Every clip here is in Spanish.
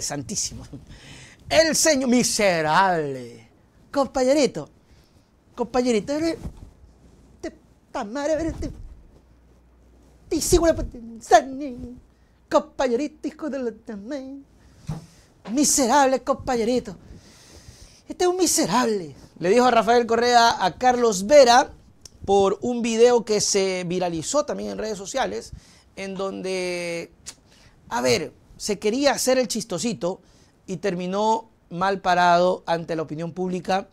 Santísimo. El Señor, miserable. Compañerito, compañerito, te compañerito, hijo de también. Miserable, compañerito. Este es un miserable. Le dijo Rafael Correa a Carlos Vera por un video que se viralizó también en redes sociales, en donde, a ver, se quería hacer el chistosito y terminó mal parado ante la opinión pública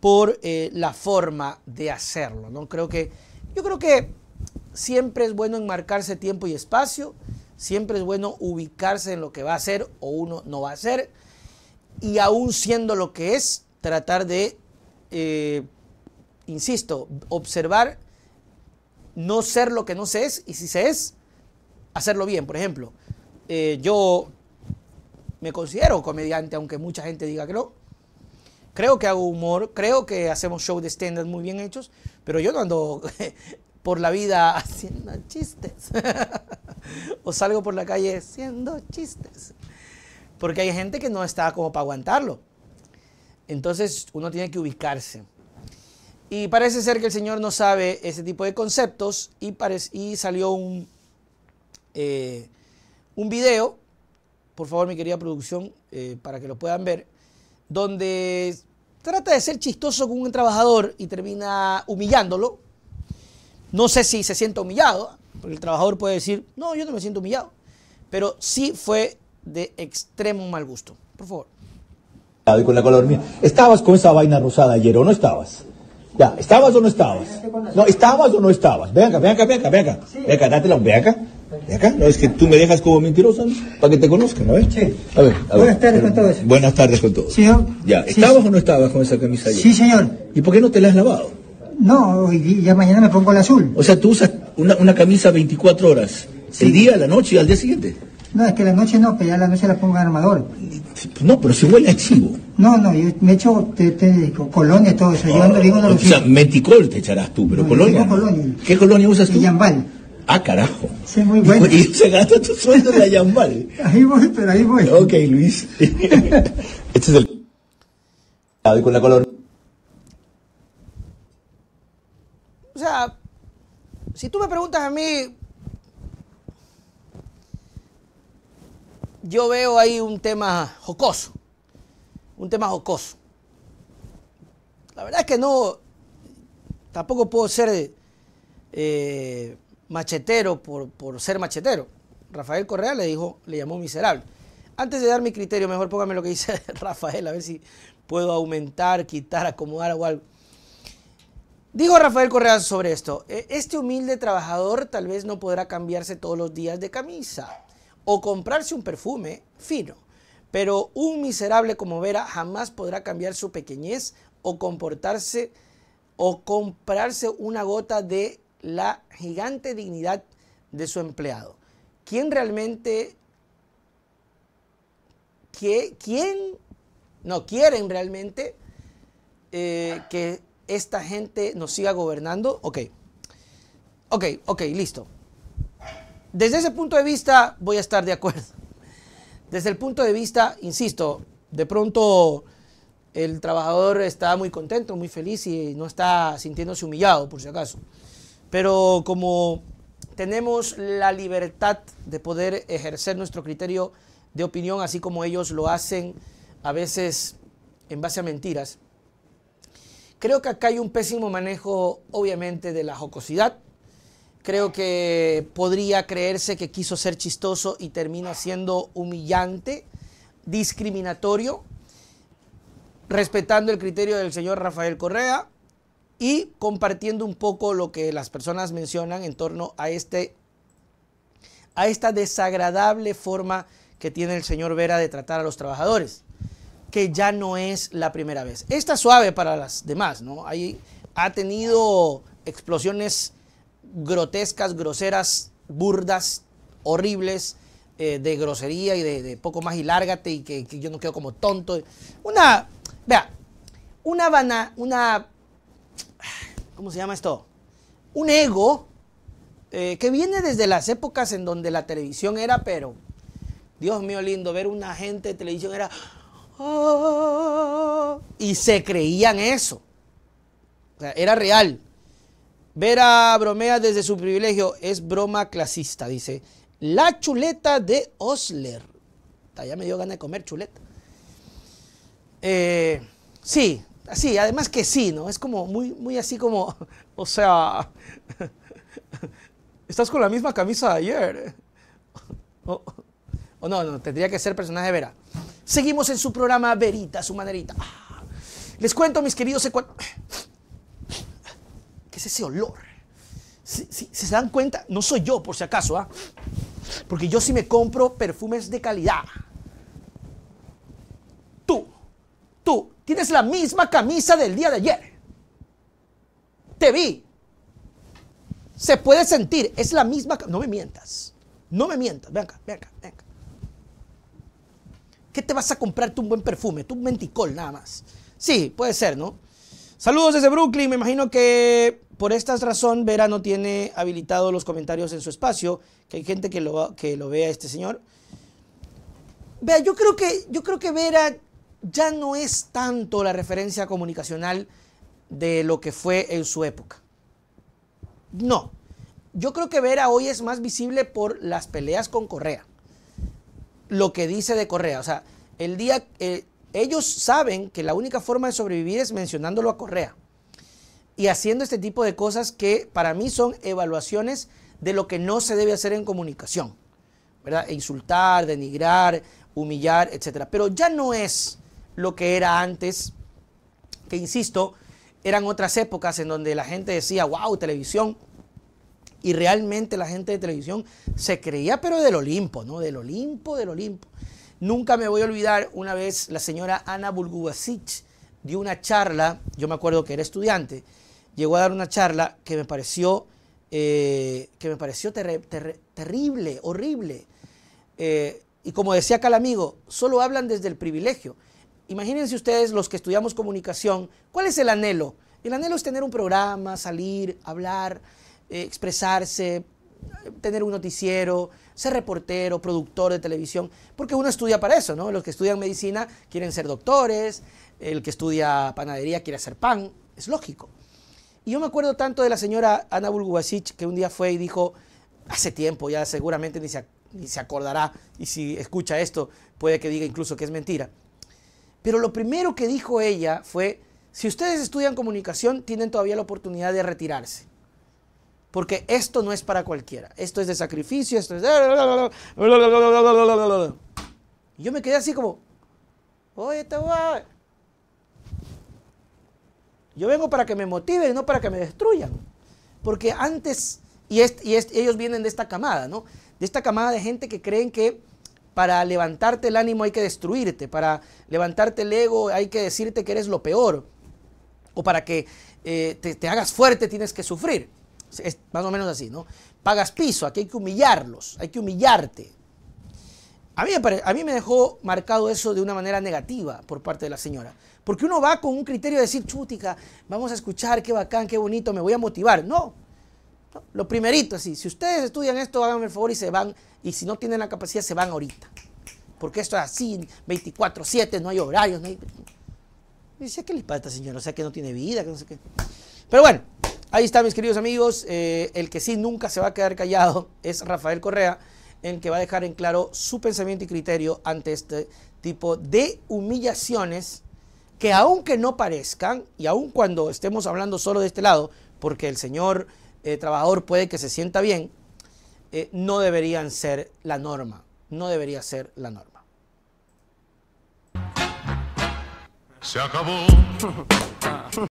por eh, la forma de hacerlo. ¿no? Creo que, yo creo que siempre es bueno enmarcarse tiempo y espacio, siempre es bueno ubicarse en lo que va a ser o uno no va a ser y aún siendo lo que es, tratar de, eh, insisto, observar, no ser lo que no se es, y si se es, hacerlo bien. Por ejemplo, eh, yo me considero comediante, aunque mucha gente diga que no. Creo que hago humor, creo que hacemos shows de stand-up muy bien hechos, pero yo no ando por la vida haciendo chistes. o salgo por la calle haciendo chistes. Porque hay gente que no está como para aguantarlo. Entonces uno tiene que ubicarse. Y parece ser que el Señor no sabe ese tipo de conceptos y, y salió un... Eh, un video, por favor mi querida producción, eh, para que lo puedan ver, donde trata de ser chistoso con un trabajador y termina humillándolo. No sé si se siente humillado, porque el trabajador puede decir, no, yo no me siento humillado, pero sí fue de extremo mal gusto. Por favor. la ¿Estabas con esa vaina rosada ayer o no estabas? Ya, ¿estabas o no estabas? No, ¿estabas o no estabas? Ven acá, ven acá, ven acá, ven acá. acá acá? No, es que tú me dejas como mentirosa para que te conozcan, ¿no? Sí. A ver, Buenas tardes con todos. Buenas tardes con todos. Ya, ¿estabas o no estabas con esa camisa ayer? Sí, señor. ¿Y por qué no te la has lavado? No, y ya mañana me pongo el azul. O sea, tú usas una, camisa 24 horas, el día, la noche y al día siguiente. No, es que la noche no, que ya la noche la pongo en armador. No, pero si huele a chivo. No, no, yo me echo te, te, colonia, todo eso. yo no digo no O sea, meticol te echarás tú, pero colonia. colonia. ¿Qué colonia usas tú? Yambal. Ah, carajo. Sí, muy bueno. Y se gasta tu sueldo en la Yambal. ahí voy, pero ahí voy. Ok, Luis. este es el... con la color... O sea, si tú me preguntas a mí, yo veo ahí un tema jocoso, un tema jocoso. La verdad es que no, tampoco puedo ser eh, machetero por, ser machetero. Rafael Correa le dijo, le llamó miserable. Antes de dar mi criterio, mejor póngame lo que dice Rafael, a ver si puedo aumentar, quitar, acomodar o algo. Dijo Rafael Correa sobre esto, e, este humilde trabajador tal vez no podrá cambiarse todos los días de camisa o comprarse un perfume fino, pero un miserable como Vera jamás podrá cambiar su pequeñez o comportarse o comprarse una gota de la gigante dignidad de su empleado. ¿Quién realmente, quién, no quieren realmente eh, que esta gente nos siga gobernando? Ok, ok, ok, listo. Desde ese punto de vista voy a estar de acuerdo. Desde el punto de vista, insisto, de pronto el trabajador está muy contento, muy feliz y no está sintiéndose humillado, por si acaso. Pero como tenemos la libertad de poder ejercer nuestro criterio de opinión, así como ellos lo hacen a veces en base a mentiras, creo que acá hay un pésimo manejo, obviamente, de la jocosidad. Creo que podría creerse que quiso ser chistoso y termina siendo humillante, discriminatorio, respetando el criterio del señor Rafael Correa, y compartiendo un poco lo que las personas mencionan en torno a, este, a esta desagradable forma que tiene el señor Vera de tratar a los trabajadores, que ya no es la primera vez. Está suave para las demás, ¿no? Ahí ha tenido explosiones grotescas, groseras, burdas, horribles, eh, de grosería y de, poco más y lárgate y que, que, yo no quedo como tonto. Una, vea, una, vana, una ¿cómo se llama esto? Un ego eh, que viene desde las épocas en donde la televisión era, pero, Dios mío lindo, ver una gente de televisión era, ¡ah! y se creían eso. O sea, era real. Ver a bromea desde su privilegio, es broma clasista, dice. La chuleta de Osler. Ya me dio ganas de comer chuleta. Eh, sí, Sí, además que sí, ¿no? Es como muy, muy así como, o sea, estás con la misma camisa de ayer. ¿eh? O, no, no, tendría que ser personaje de Vera. Seguimos en su programa Verita, su maderita. Ah, les cuento, mis queridos ¿Qué es ese olor? Si, se dan cuenta, no soy yo, por si acaso, ¿ah? Porque yo sí me compro perfumes de calidad. Tú, tú, Tienes la misma camisa del día de ayer. Te vi. Se puede sentir. Es la misma. No me mientas. No me mientas. Ven acá, ven ¿Qué te vas a comprarte un buen perfume? Tú un menticol nada más. Sí, puede ser, ¿no? Saludos desde Brooklyn. Me imagino que por esta razón Vera no tiene habilitados los comentarios en su espacio, que hay gente que lo, que lo vea este señor. Vea, yo creo que, yo creo que Vera ya no es tanto la referencia comunicacional de lo que fue en su época. No. Yo creo que Vera hoy es más visible por las peleas con Correa. Lo que dice de Correa. O sea, el día. Eh, ellos saben que la única forma de sobrevivir es mencionándolo a Correa. Y haciendo este tipo de cosas que para mí son evaluaciones de lo que no se debe hacer en comunicación. ¿Verdad? E insultar, denigrar, humillar, etc. Pero ya no es lo que era antes, que insisto, eran otras épocas en donde la gente decía, wow, televisión. Y realmente la gente de televisión se creía, pero del Olimpo, ¿no? Del Olimpo, del Olimpo. Nunca me voy a olvidar, una vez la señora Ana Bulgubasic dio una charla, yo me acuerdo que era estudiante, llegó a dar una charla que me pareció, eh, que me pareció terrible, horrible. Eh, y como decía acá el amigo, solo hablan desde el privilegio. Imagínense ustedes, los que estudiamos comunicación, ¿cuál es el anhelo? El anhelo es tener un programa, salir, hablar, eh, expresarse, tener un noticiero, ser reportero, productor de televisión, porque uno estudia para eso, ¿no? Los que estudian medicina quieren ser doctores, el que estudia panadería quiere hacer pan, es lógico. Y yo me acuerdo tanto de la señora Ana Bulgubasic que un día fue y dijo, hace tiempo, ya seguramente ni ni se acordará, y si escucha esto puede que diga incluso que es mentira, pero lo primero que dijo ella fue, si ustedes estudian comunicación, tienen todavía la oportunidad de retirarse. Porque esto no es para cualquiera. Esto es de sacrificio, esto es... Y yo me quedé así como, oye, te voy Yo vengo para que me motiven, no para que me destruyan. Porque antes, y, ellos vienen de esta camada, ¿no? De esta camada de gente que creen que para levantarte el ánimo hay que destruirte, para levantarte el ego hay que decirte que eres lo peor, o para que eh, te, hagas fuerte tienes que sufrir. Es más o menos así, ¿no? Pagas piso, aquí hay que humillarlos, hay que humillarte. A mí, a mí me dejó marcado eso de una manera negativa por parte de la señora. Porque uno va con un criterio de decir, chutica, vamos a escuchar, qué bacán, qué bonito, me voy a motivar. No, lo primerito, así, si ustedes estudian esto, háganme el favor y se van, y si no tienen la capacidad, se van ahorita. Porque esto es así, 24-7, no hay horarios, no hay... dice, ¿qué les pasa a O sea, que no tiene vida, que no sé qué. Pero bueno, ahí está, mis queridos amigos. Eh, el que sí nunca se va a quedar callado es Rafael Correa, el que va a dejar en claro su pensamiento y criterio ante este tipo de humillaciones que aunque no parezcan, y aun cuando estemos hablando solo de este lado, porque el señor eh, trabajador puede que se sienta bien, eh, no deberían ser la norma. No debería ser la norma. Se acabó.